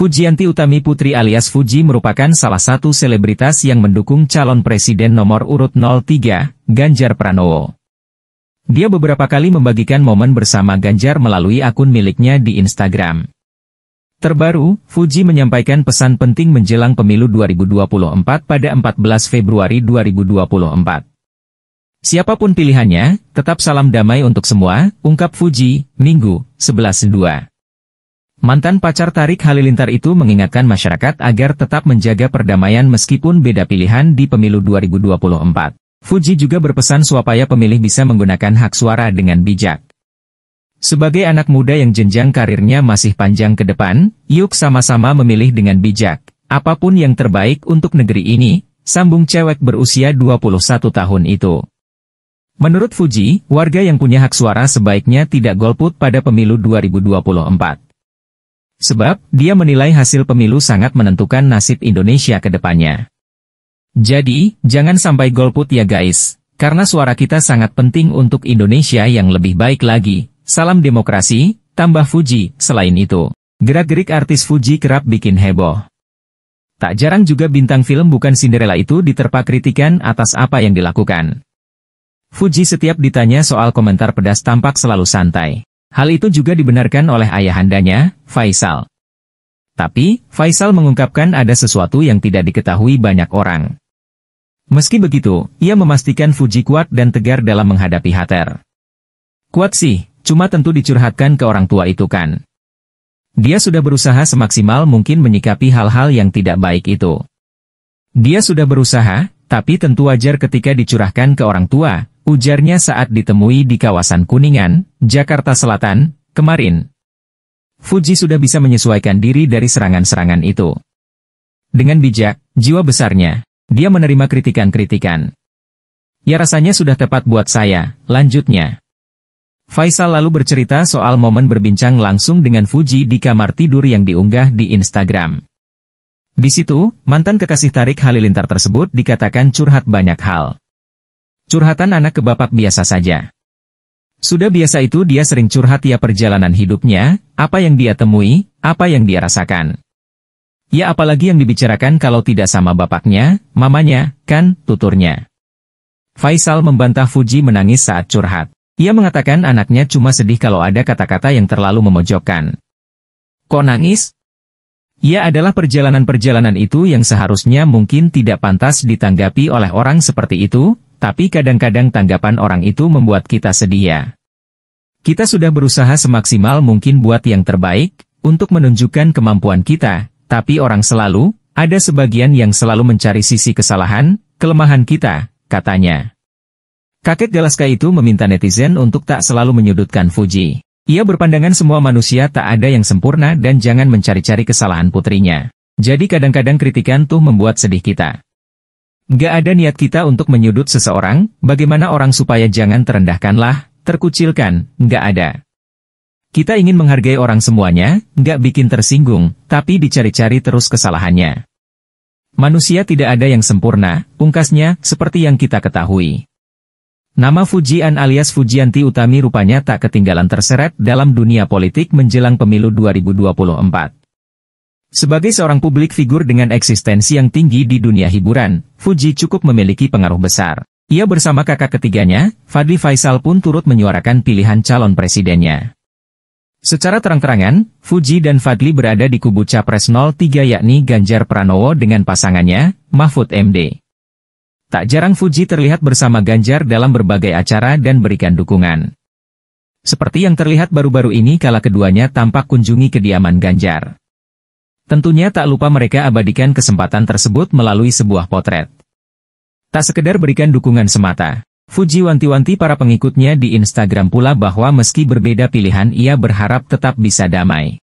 Fujianti Utami Putri alias Fuji merupakan salah satu selebritas yang mendukung calon presiden nomor urut 03, Ganjar Pranowo. Dia beberapa kali membagikan momen bersama Ganjar melalui akun miliknya di Instagram. Terbaru, Fuji menyampaikan pesan penting menjelang pemilu 2024 pada 14 Februari 2024. Siapapun pilihannya, tetap salam damai untuk semua, ungkap Fuji, Minggu, 11.2. Mantan pacar Tarik Halilintar itu mengingatkan masyarakat agar tetap menjaga perdamaian meskipun beda pilihan di pemilu 2024. Fuji juga berpesan supaya pemilih bisa menggunakan hak suara dengan bijak. Sebagai anak muda yang jenjang karirnya masih panjang ke depan, yuk sama-sama memilih dengan bijak. Apapun yang terbaik untuk negeri ini, sambung cewek berusia 21 tahun itu. Menurut Fuji, warga yang punya hak suara sebaiknya tidak golput pada pemilu 2024. Sebab, dia menilai hasil pemilu sangat menentukan nasib Indonesia ke depannya. Jadi, jangan sampai golput ya guys, karena suara kita sangat penting untuk Indonesia yang lebih baik lagi. Salam demokrasi, tambah Fuji, selain itu. Gerak-gerik artis Fuji kerap bikin heboh. Tak jarang juga bintang film bukan Cinderella itu diterpa kritikan atas apa yang dilakukan. Fuji setiap ditanya soal komentar pedas tampak selalu santai. Hal itu juga dibenarkan oleh ayahandanya, Faisal. Tapi, Faisal mengungkapkan ada sesuatu yang tidak diketahui banyak orang. Meski begitu, ia memastikan Fuji kuat dan tegar dalam menghadapi Hater. Kuat sih, cuma tentu dicurhatkan ke orang tua itu kan. Dia sudah berusaha semaksimal mungkin menyikapi hal-hal yang tidak baik itu. Dia sudah berusaha, tapi tentu wajar ketika dicurahkan ke orang tua, ujarnya saat ditemui di kawasan Kuningan, Jakarta Selatan, kemarin. Fuji sudah bisa menyesuaikan diri dari serangan-serangan itu. Dengan bijak, jiwa besarnya, dia menerima kritikan-kritikan. Ya rasanya sudah tepat buat saya, lanjutnya. Faisal lalu bercerita soal momen berbincang langsung dengan Fuji di kamar tidur yang diunggah di Instagram. Di situ, mantan kekasih tarik Halilintar tersebut dikatakan curhat banyak hal. Curhatan anak ke bapak biasa saja. Sudah biasa itu dia sering curhat ya perjalanan hidupnya, apa yang dia temui, apa yang dia rasakan. Ya apalagi yang dibicarakan kalau tidak sama bapaknya, mamanya, kan, tuturnya. Faisal membantah Fuji menangis saat curhat. Ia mengatakan anaknya cuma sedih kalau ada kata-kata yang terlalu memojokkan. Kok nangis? Ia ya adalah perjalanan-perjalanan itu yang seharusnya mungkin tidak pantas ditanggapi oleh orang seperti itu, tapi kadang-kadang tanggapan orang itu membuat kita sedih ya. Kita sudah berusaha semaksimal mungkin buat yang terbaik, untuk menunjukkan kemampuan kita, tapi orang selalu, ada sebagian yang selalu mencari sisi kesalahan, kelemahan kita, katanya. Kakek Galaska itu meminta netizen untuk tak selalu menyudutkan Fuji. Ia berpandangan semua manusia tak ada yang sempurna dan jangan mencari-cari kesalahan putrinya. Jadi kadang-kadang kritikan tuh membuat sedih kita. Gak ada niat kita untuk menyudut seseorang, bagaimana orang supaya jangan terendahkanlah, terkucilkan, gak ada. Kita ingin menghargai orang semuanya, gak bikin tersinggung, tapi dicari-cari terus kesalahannya. Manusia tidak ada yang sempurna, pungkasnya, seperti yang kita ketahui. Nama Fujian alias Fujianti Utami rupanya tak ketinggalan terseret dalam dunia politik menjelang pemilu 2024. Sebagai seorang publik figur dengan eksistensi yang tinggi di dunia hiburan, Fuji cukup memiliki pengaruh besar. Ia bersama kakak ketiganya, Fadli Faisal pun turut menyuarakan pilihan calon presidennya. Secara terang-terangan, Fuji dan Fadli berada di kubu Capres 03 yakni Ganjar Pranowo dengan pasangannya, Mahfud MD. Tak jarang Fuji terlihat bersama Ganjar dalam berbagai acara dan berikan dukungan. Seperti yang terlihat baru-baru ini kala keduanya tampak kunjungi kediaman Ganjar. Tentunya tak lupa mereka abadikan kesempatan tersebut melalui sebuah potret. Tak sekedar berikan dukungan semata. Fuji wanti-wanti para pengikutnya di Instagram pula bahwa meski berbeda pilihan ia berharap tetap bisa damai.